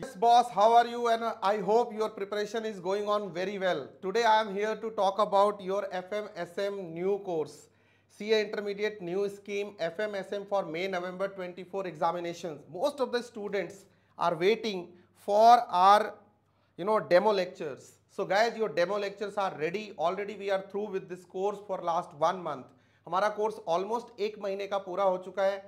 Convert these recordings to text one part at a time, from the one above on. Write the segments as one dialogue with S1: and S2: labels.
S1: Yes boss, how are you and uh, I hope your preparation is going on very well. Today I am here to talk about your FMSM new course. CA Intermediate new scheme FMSM for May November 24 examinations. Most of the students are waiting for our you know demo lectures. So guys your demo lectures are ready. Already we are through with this course for last one month. Our course almost one महीने ka pura ho चुका है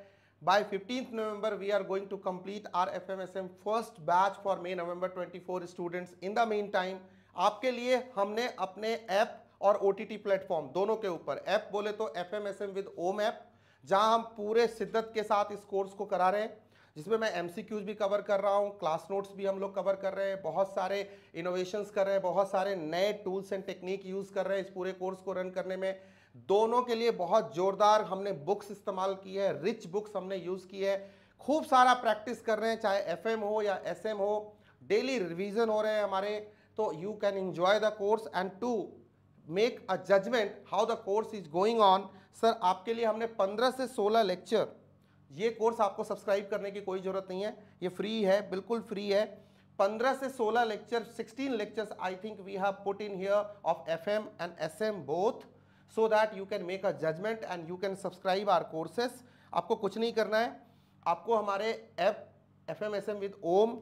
S1: by 15th November, we are going to complete our FMSM first batch for May November 24 students. In the meantime, आपके लिए हमने अपने app और O T platform दोनों के ऊपर ऐप बोले तो F M S M with Om app जहां हम पूरे शिद्दत के साथ इस कोर्स को करा रहे हैं जिसमें मैं एम भी कवर कर रहा हूँ क्लास नोट्स भी हम लोग कवर कर रहे हैं बहुत सारे इनोवेशंस कर रहे हैं बहुत सारे नए टूल्स एंड टेक्निक यूज़ कर रहे हैं इस पूरे कोर्स को रन करने में दोनों के लिए बहुत ज़ोरदार हमने बुक्स इस्तेमाल की है रिच बुक्स हमने यूज़ की है खूब सारा प्रैक्टिस कर रहे हैं चाहे एफ हो या एस हो डेली रिविज़न हो रहे हैं हमारे तो you can enjoy the course and to make a judgement how the course is going on sir आपके लिए हमने 15 से 16 लेक्चर ये कोर्स आपको सब्सक्राइब करने की कोई ज़रूरत नहीं है ये फ्री है बिल्कुल फ्री है 15 से 16 lecture 16 lectures I think we have put in here of FM and SM both so that you can make a judgement and you can subscribe our courses आपको कुछ नहीं करना है आपको हमारे F F M S M with Om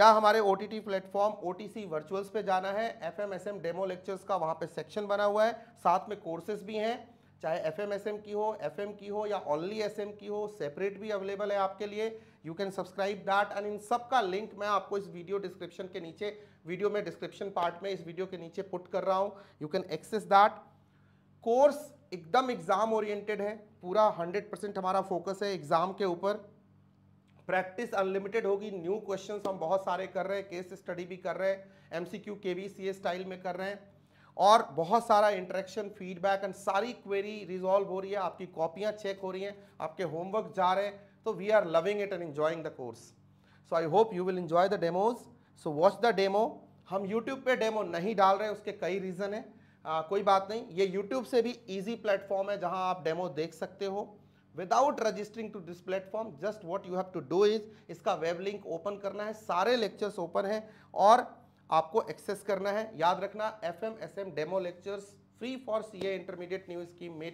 S1: या हमारे O T T platform O T C virtuals पर जाना है F M S M demo lectures का वहाँ पे सेक्शन बना हुआ है साथ में कोर्सेज भी हैं चाहे एफ एम एस एम की हो एफ एम की हो या ओनली एस एम की हो सेपरेट भी अवेलेबल है आपके लिए you can subscribe that and इन सब का लिंक मैं आपको इस वीडियो डिस्क्रिप्शन के नीचे वीडियो में डिस्क्रिप्शन पार्ट में इस वीडियो के नीचे पुट कर रहा हूँ you can access that course एकदम एग्जाम ओरिएंटेड है पूरा 100 परसेंट हमारा फोकस है एग्जाम के ऊपर प्रैक्टिस अनलिमिटेड होगी न्यू क्वेश्चंस हम बहुत सारे कर रहे हैं केस स्टडी भी कर रहे हैं एमसीक्यू सी ए स्टाइल में कर रहे हैं और बहुत सारा इंटरेक्शन फीडबैक एंड सारी क्वेरी रिजॉल्व हो रही है आपकी कॉपियाँ चेक हो रही हैं आपके होमवर्क जा रहे हैं तो we are loving it and enjoying the course so I hope you will enjoy the demos so watch the demo हम यूट्यूब पे डेमो नहीं डाल रहे हैं उसके कई रीज़न है आ, कोई बात नहीं ये यूट्यूब से भी ईजी प्लेटफॉर्म है जहाँ आप डेमो देख सकते हो without registering to this platform just what you have to do is इसका वेब लिंक ओपन करना है सारे लेक्चर्स ओपन हैं और आपको एक्सेस करना है याद रखना F M S M demo lectures free for C A intermediate new scheme May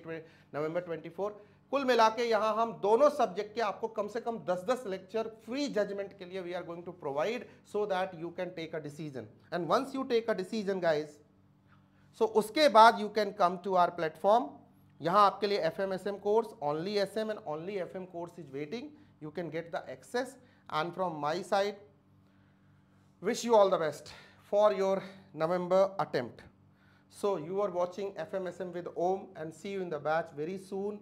S1: November twenty four कुल मिला के यहाँ हम दोनों सब्जेक्ट के आपको कम से कम 10-10 लेक्चर फ्री जजमेंट के लिए we are going to provide so that you can take a decision and once you take a decision guys so उसके बाद you can come to our platform यहाँ आपके लिए F M S M course only S M and only F M course is waiting you can get the access and from my side wish you all the best for your November attempt. So you are watching FMSM with Om and see you in the batch very soon.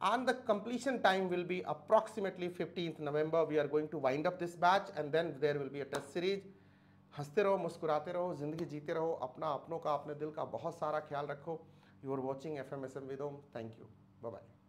S1: And the completion time will be approximately 15th November. We are going to wind up this batch and then there will be a test series. हंसते रहो muskurate रहो ज़िंदगी जीते रहो अपना अपनों का अपने दिल का बहुत सारा ख्याल रखो you are watching F M S M with Om thank